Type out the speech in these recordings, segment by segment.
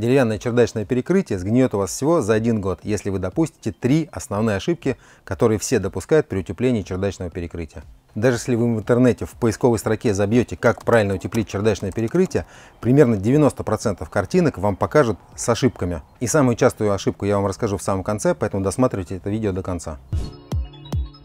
Деревянное чердачное перекрытие сгниет у вас всего за один год, если вы допустите три основные ошибки, которые все допускают при утеплении чердачного перекрытия. Даже если вы в интернете в поисковой строке забьете «Как правильно утеплить чердачное перекрытие», примерно 90% картинок вам покажут с ошибками. И самую частую ошибку я вам расскажу в самом конце, поэтому досматривайте это видео до конца.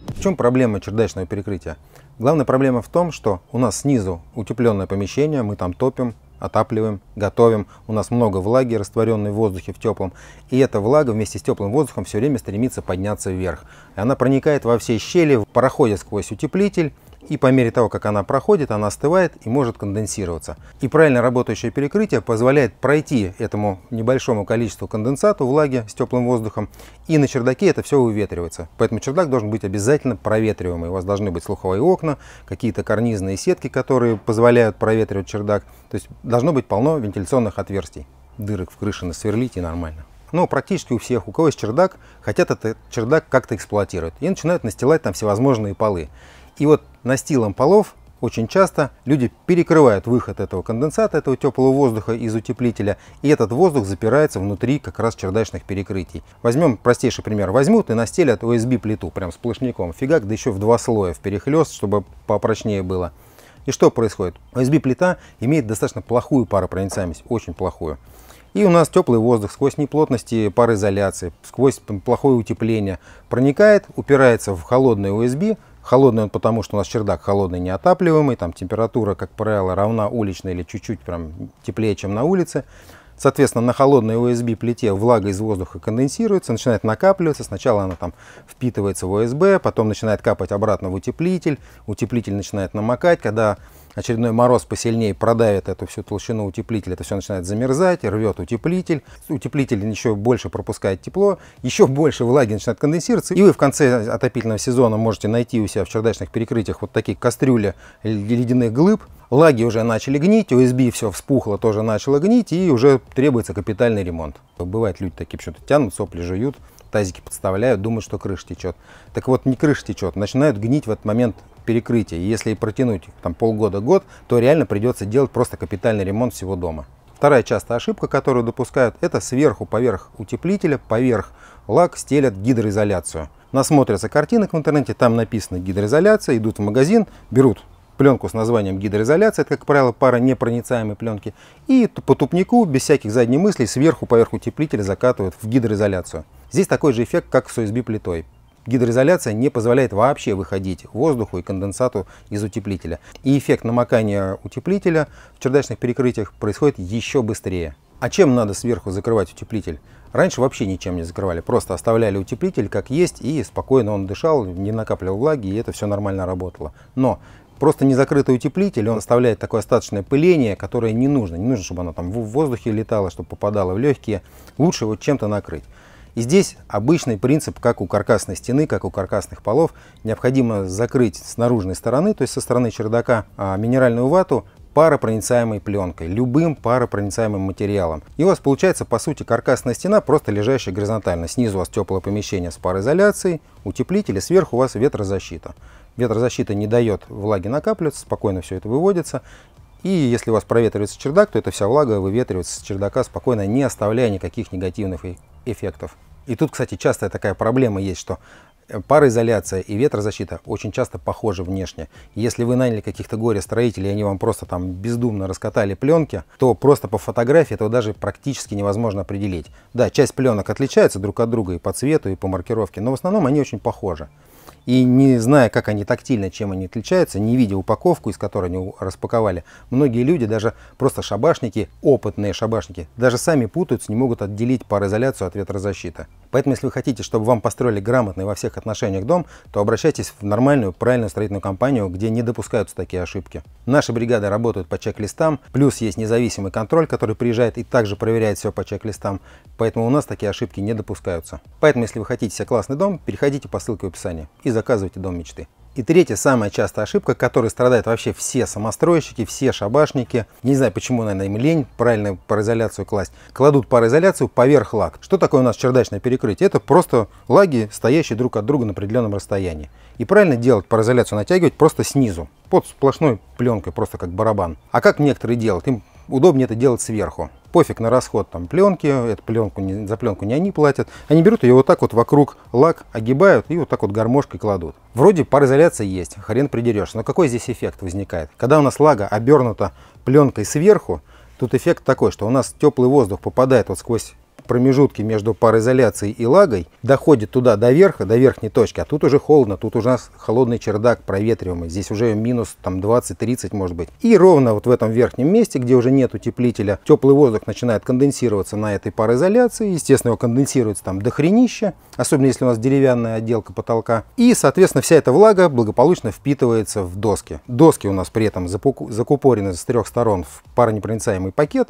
В чем проблема чердачного перекрытия? Главная проблема в том, что у нас снизу утепленное помещение, мы там топим, отапливаем, готовим. У нас много влаги, растворенной в воздухе, в теплом. И эта влага вместе с теплым воздухом все время стремится подняться вверх. и Она проникает во все щели, проходит сквозь утеплитель и по мере того, как она проходит, она остывает и может конденсироваться. И правильно работающее перекрытие позволяет пройти этому небольшому количеству конденсату влаги с теплым воздухом, и на чердаке это все выветривается. Поэтому чердак должен быть обязательно проветриваемый. У вас должны быть слуховые окна, какие-то карнизные сетки, которые позволяют проветривать чердак. То есть должно быть полно вентиляционных отверстий. Дырок в крыше насверлить и нормально Но практически у всех, у кого есть чердак, хотят этот чердак как-то эксплуатировать. И начинают настилать там всевозможные полы. И вот настилом полов очень часто люди перекрывают выход этого конденсата, этого теплого воздуха из утеплителя, и этот воздух запирается внутри как раз чердачных перекрытий. Возьмем простейший пример. Возьмут и настелят USB плиту прям сплошняком, фигак, да еще в два слоя, в перехлест, чтобы попрочнее было. И что происходит? USB плита имеет достаточно плохую паропроницаемость, очень плохую. И у нас теплый воздух сквозь неплотности пароизоляции, сквозь плохое утепление проникает, упирается в холодное USB, Холодный он потому, что у нас чердак холодный, неотапливаемый, там температура, как правило, равна уличной или чуть-чуть прям теплее, чем на улице. Соответственно, на холодной USB плите влага из воздуха конденсируется, начинает накапливаться. Сначала она там впитывается в ОСБ, потом начинает капать обратно в утеплитель. Утеплитель начинает намокать. Когда очередной мороз посильнее продавит эту всю толщину утеплителя, это все начинает замерзать, рвет утеплитель, утеплитель еще больше пропускает тепло, еще больше влаги начинает конденсироваться, и вы в конце отопительного сезона можете найти у себя в чердачных перекрытиях вот такие кастрюли ледяных глыб, лаги уже начали гнить, USB все вспухло, тоже начало гнить, и уже требуется капитальный ремонт. Бывают люди такие, что-то тянут, сопли жуют, тазики подставляют, думают, что крыша течет. Так вот, не крыша течет, начинают гнить в этот момент перекрытия. Если и протянуть там полгода-год, то реально придется делать просто капитальный ремонт всего дома. Вторая частая ошибка, которую допускают, это сверху поверх утеплителя, поверх лак стелят гидроизоляцию. Насмотрятся картинок в интернете, там написано гидроизоляция, идут в магазин, берут пленку с названием гидроизоляция, это, как правило, пара непроницаемой пленки, и по тупнику, без всяких задних мыслей, сверху поверх утеплителя закатывают в гидроизоляцию. Здесь такой же эффект, как с USB-плитой. Гидроизоляция не позволяет вообще выходить воздуху и конденсату из утеплителя. И эффект намокания утеплителя в чердачных перекрытиях происходит еще быстрее. А чем надо сверху закрывать утеплитель? Раньше вообще ничем не закрывали, просто оставляли утеплитель как есть и спокойно он дышал, не накапливал влаги и это все нормально работало. Но просто незакрытый утеплитель, он оставляет такое остаточное пыление, которое не нужно. Не нужно, чтобы оно там в воздухе летало, чтобы попадало в легкие. Лучше его чем-то накрыть. И здесь обычный принцип, как у каркасной стены, как у каркасных полов, необходимо закрыть с наружной стороны, то есть со стороны чердака, а, минеральную вату паропроницаемой пленкой, любым паропроницаемым материалом. И у вас получается, по сути, каркасная стена, просто лежащая горизонтально. Снизу у вас теплое помещение с пароизоляцией, утеплитель, и сверху у вас ветрозащита. Ветрозащита не дает влаги накапливаться, спокойно все это выводится. И если у вас проветривается чердак, то эта вся влага выветривается с чердака спокойно, не оставляя никаких негативных эффектов. И тут, кстати, частая такая проблема есть, что э, пароизоляция и ветрозащита очень часто похожи внешне. Если вы наняли каких-то горе-строителей, и они вам просто там бездумно раскатали пленки, то просто по фотографии этого даже практически невозможно определить. Да, часть пленок отличается друг от друга и по цвету, и по маркировке, но в основном они очень похожи. И не зная, как они тактильно, чем они отличаются, не видя упаковку, из которой они распаковали, многие люди, даже просто шабашники, опытные шабашники, даже сами путаются, не могут отделить пароизоляцию от ветрозащиты. Поэтому, если вы хотите, чтобы вам построили грамотный во всех отношениях дом, то обращайтесь в нормальную, правильную строительную компанию, где не допускаются такие ошибки. Наши бригады работают по чек-листам, плюс есть независимый контроль, который приезжает и также проверяет все по чек-листам, поэтому у нас такие ошибки не допускаются. Поэтому, если вы хотите себе классный дом, переходите по ссылке в описании и заказывайте дом мечты. И третья, самая частая ошибка, которой страдают вообще все самостройщики, все шабашники. Не знаю, почему, наверное, им лень правильную пароизоляцию класть. Кладут пароизоляцию поверх лак. Что такое у нас чердачное перекрытие? Это просто лаги, стоящие друг от друга на определенном расстоянии. И правильно делать пароизоляцию натягивать просто снизу, под сплошной пленкой, просто как барабан. А как некоторые делают? Им удобнее это делать сверху пофиг на расход там пленки, эту пленку не, за пленку не они платят. Они берут ее вот так вот вокруг лак огибают и вот так вот гармошкой кладут. Вроде пароизоляция есть, хрен придерешься. Но какой здесь эффект возникает? Когда у нас лага обернута пленкой сверху, тут эффект такой, что у нас теплый воздух попадает вот сквозь промежутки между пароизоляцией и лагой, доходит туда до верха, до верхней точки, а тут уже холодно, тут уже у нас холодный чердак проветриваемый, здесь уже минус там 20-30 может быть. И ровно вот в этом верхнем месте, где уже нет утеплителя, теплый воздух начинает конденсироваться на этой пароизоляции, естественно, его конденсируется там до хренища, особенно если у нас деревянная отделка потолка, и, соответственно, вся эта влага благополучно впитывается в доски. Доски у нас при этом закупорены с трех сторон в паронепроницаемый пакет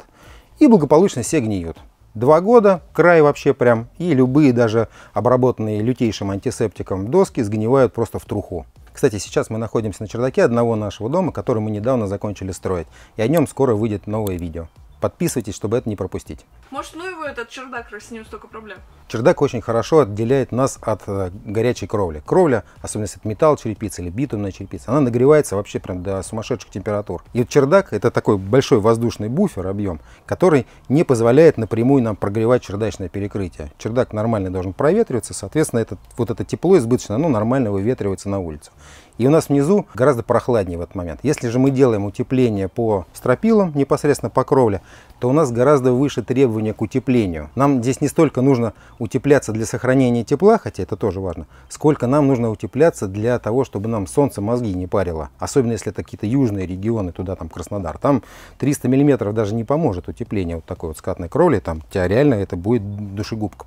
и благополучно все гниют два года, край вообще прям, и любые даже обработанные лютейшим антисептиком доски сгнивают просто в труху. Кстати, сейчас мы находимся на чердаке одного нашего дома, который мы недавно закончили строить, и о нем скоро выйдет новое видео. Подписывайтесь, чтобы это не пропустить. Может, ну его этот чердак, раз с ним столько проблем. Чердак очень хорошо отделяет нас от э, горячей кровли. Кровля, особенно если это металл черепица или битумная черепица, она нагревается вообще прям до сумасшедших температур. И вот чердак это такой большой воздушный буфер, объем, который не позволяет напрямую нам прогревать чердачное перекрытие. Чердак нормально должен проветриваться, соответственно, это, вот это тепло избыточное, оно нормально выветривается на улицу. И у нас внизу гораздо прохладнее в этот момент. Если же мы делаем утепление по стропилам, непосредственно по кровле, то у нас гораздо выше требования требования к утеплению. Нам здесь не столько нужно утепляться для сохранения тепла, хотя это тоже важно, сколько нам нужно утепляться для того, чтобы нам солнце мозги не парило. Особенно если это какие-то южные регионы, туда там Краснодар. Там 300 миллиметров даже не поможет утепление вот такой вот скатной кроли. Там тебя реально это будет душегубка.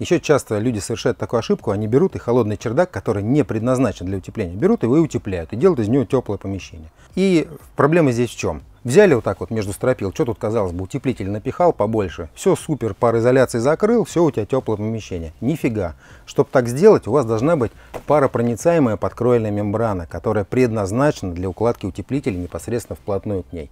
Еще часто люди совершают такую ошибку, они берут и холодный чердак, который не предназначен для утепления, берут его и утепляют, и делают из него теплое помещение. И проблема здесь в чем? Взяли вот так вот между стропил, что тут казалось бы, утеплитель напихал побольше, все супер, пар изоляции закрыл, все у тебя теплое помещение. Нифига. Чтобы так сделать, у вас должна быть паропроницаемая подкроильная мембрана, которая предназначена для укладки утеплителя непосредственно вплотную к ней.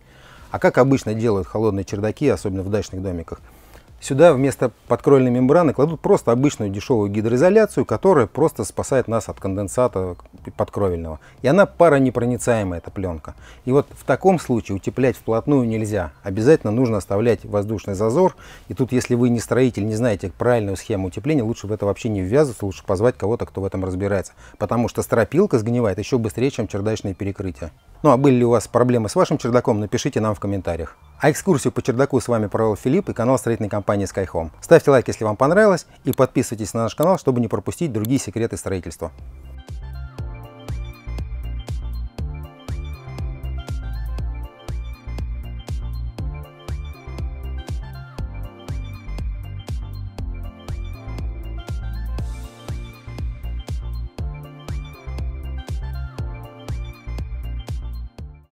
А как обычно делают холодные чердаки, особенно в дачных домиках – Сюда вместо подкрольной мембраны кладут просто обычную дешевую гидроизоляцию, которая просто спасает нас от конденсата подкровельного. И она паронепроницаемая, эта пленка. И вот в таком случае утеплять вплотную нельзя. Обязательно нужно оставлять воздушный зазор. И тут, если вы не строитель, не знаете правильную схему утепления, лучше в это вообще не ввязываться, лучше позвать кого-то, кто в этом разбирается. Потому что стропилка сгнивает еще быстрее, чем чердачные перекрытия. Ну а были ли у вас проблемы с вашим чердаком, напишите нам в комментариях. А экскурсию по чердаку с вами провел Филипп и канал строительной компании SkyHome. Ставьте лайк, если вам понравилось, и подписывайтесь на наш канал, чтобы не пропустить другие секреты строительства.